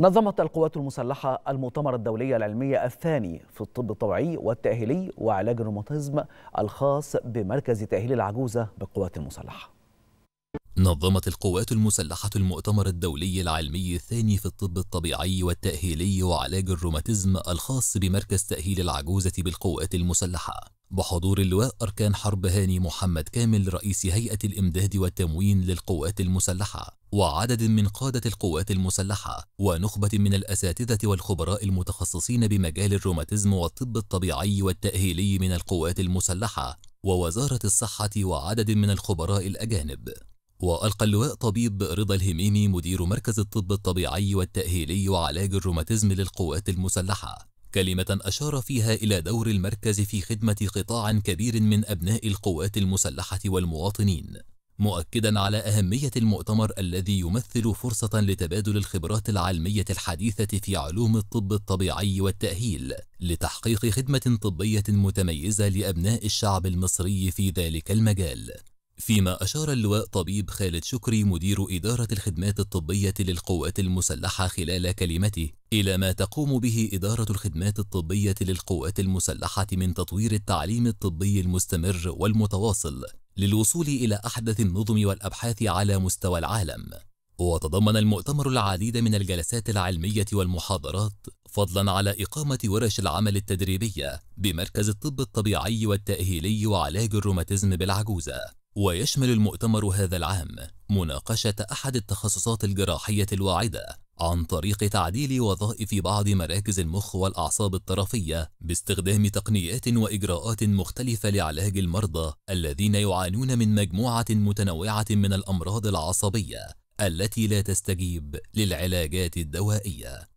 نظمت القوات المسلحة المؤتمر الدولي العلمي الثاني في الطب الطبيعي والتأهيلي وعلاج الروماتيزم الخاص بمركز تأهيل العجوزة بالقوات المسلحة نظمت القوات المسلحة المؤتمر الدولي العلمي الثاني في الطب الطبيعي والتأهيلي وعلاج الروماتيزم الخاص بمركز تأهيل العجوزة بالقوات المسلحة بحضور اللواء أركان حرب هاني محمد كامل رئيس هيئة الإمداد والتموين للقوات المسلحة وعدد من قادة القوات المسلحة ونخبة من الأساتذة والخبراء المتخصصين بمجال الروماتيزم والطب الطبيعي والتأهيلي من القوات المسلحة ووزارة الصحة وعدد من الخبراء الأجانب وألقى اللواء طبيب رضا الهميمي مدير مركز الطب الطبيعي والتأهيلي وعلاج الروماتيزم للقوات المسلحة كلمة أشار فيها إلى دور المركز في خدمة قطاع كبير من أبناء القوات المسلحة والمواطنين مؤكدا على أهمية المؤتمر الذي يمثل فرصة لتبادل الخبرات العلمية الحديثة في علوم الطب الطبيعي والتأهيل لتحقيق خدمة طبية متميزة لأبناء الشعب المصري في ذلك المجال فيما أشار اللواء طبيب خالد شكري مدير إدارة الخدمات الطبية للقوات المسلحة خلال كلمته إلى ما تقوم به إدارة الخدمات الطبية للقوات المسلحة من تطوير التعليم الطبي المستمر والمتواصل للوصول إلى أحدث النظم والأبحاث على مستوى العالم وتضمن المؤتمر العديد من الجلسات العلمية والمحاضرات فضلا على إقامة ورش العمل التدريبية بمركز الطب الطبيعي والتأهيلي وعلاج الروماتيزم بالعجوزة ويشمل المؤتمر هذا العام مناقشة أحد التخصصات الجراحية الواعدة عن طريق تعديل وظائف بعض مراكز المخ والأعصاب الطرفية باستخدام تقنيات وإجراءات مختلفة لعلاج المرضى الذين يعانون من مجموعة متنوعة من الأمراض العصبية التي لا تستجيب للعلاجات الدوائية